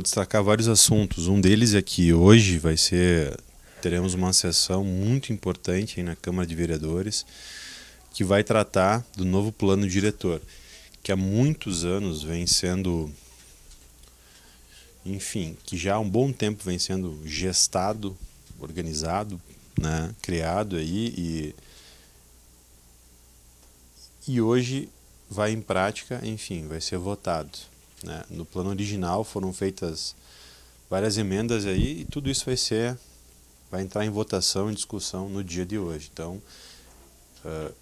destacar vários assuntos. Um deles é que hoje vai ser teremos uma sessão muito importante na Câmara de Vereadores que vai tratar do novo plano diretor, que há muitos anos vem sendo enfim, que já há um bom tempo vem sendo gestado, organizado, né, criado aí e e hoje vai em prática, enfim, vai ser votado. Né? No plano original foram feitas várias emendas aí e tudo isso vai ser, vai entrar em votação e discussão no dia de hoje. Então, uh,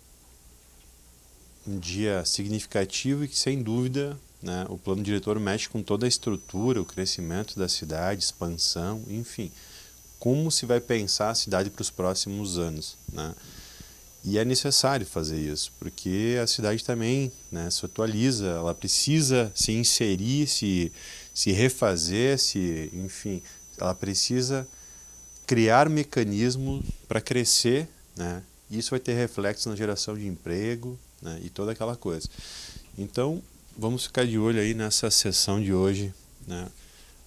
um dia significativo e que sem dúvida né, o plano diretor mexe com toda a estrutura, o crescimento da cidade, expansão, enfim, como se vai pensar a cidade para os próximos anos, né? E é necessário fazer isso, porque a cidade também né, se atualiza, ela precisa se inserir, se, se refazer, se, enfim, ela precisa criar mecanismos para crescer, né? Isso vai ter reflexo na geração de emprego né? e toda aquela coisa. Então, vamos ficar de olho aí nessa sessão de hoje, né?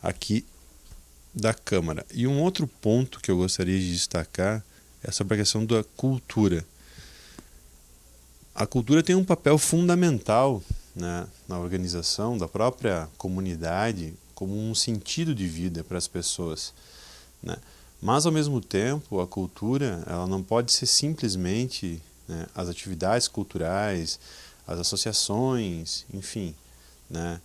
aqui da Câmara. E um outro ponto que eu gostaria de destacar é sobre a questão da cultura. A cultura tem um papel fundamental né, na organização da própria comunidade como um sentido de vida para as pessoas. Né? Mas, ao mesmo tempo, a cultura ela não pode ser simplesmente né, as atividades culturais, as associações, enfim. Né.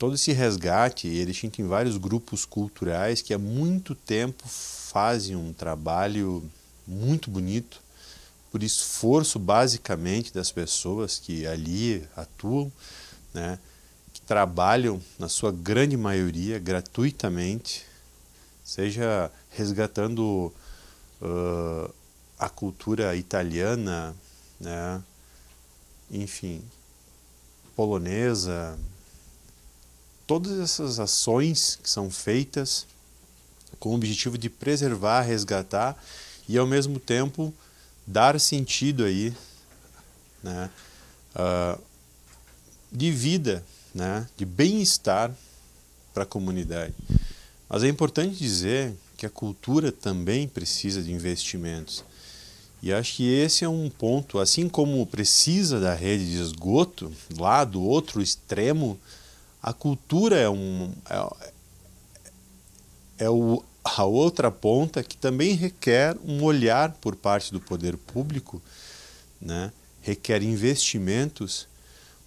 Todo esse resgate é em vários grupos culturais que há muito tempo fazem um trabalho muito bonito por esforço basicamente das pessoas que ali atuam, né, que trabalham, na sua grande maioria, gratuitamente, seja resgatando uh, a cultura italiana, né, enfim, polonesa, todas essas ações que são feitas com o objetivo de preservar, resgatar e ao mesmo tempo dar sentido aí, né, uh, de vida, né, de bem-estar para a comunidade. Mas é importante dizer que a cultura também precisa de investimentos. E acho que esse é um ponto, assim como precisa da rede de esgoto, lá do outro extremo, a cultura é um é, é o a outra ponta que também requer um olhar por parte do poder público, né? requer investimentos,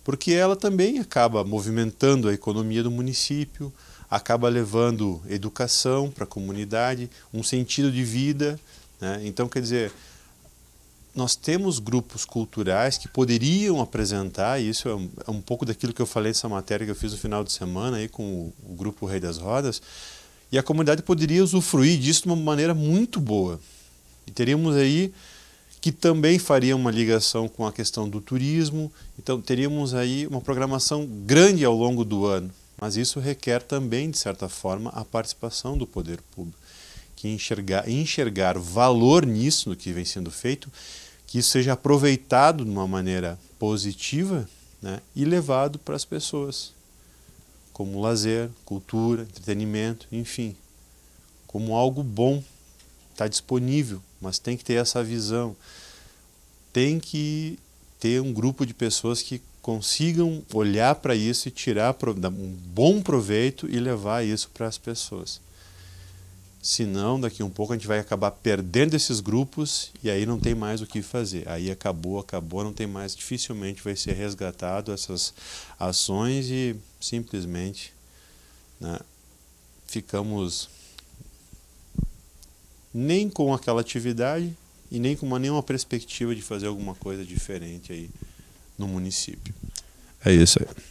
porque ela também acaba movimentando a economia do município, acaba levando educação para a comunidade, um sentido de vida. Né? Então, quer dizer, nós temos grupos culturais que poderiam apresentar, e isso é um, é pouco daquilo que eu falei nessa matéria que eu fiz no final de semana aí com o grupo Rei das Rodas, e a comunidade poderia usufruir disso de uma maneira muito boa. E teríamos aí que também faria uma ligação com a questão do turismo. Então teríamos aí uma programação grande ao longo do ano. Mas isso requer também, de certa forma, a participação do poder público, que enxergar, enxergar valor nisso, no que vem sendo feito, que isso seja aproveitado de uma maneira positiva né, e levado para as pessoas como lazer, cultura, entretenimento, enfim, como algo bom, está disponível, mas tem que ter essa visão. Tem que ter um grupo de pessoas que consigam olhar para isso e tirar um bom proveito e levar isso para as pessoas senão daqui um pouco a gente vai acabar perdendo esses grupos e aí não tem mais o que fazer. Aí acabou, acabou, não tem mais, dificilmente vai ser resgatado essas ações e simplesmente né, ficamos nem com aquela atividade e nem com uma, nenhuma perspectiva de fazer alguma coisa diferente aí no município. É isso aí.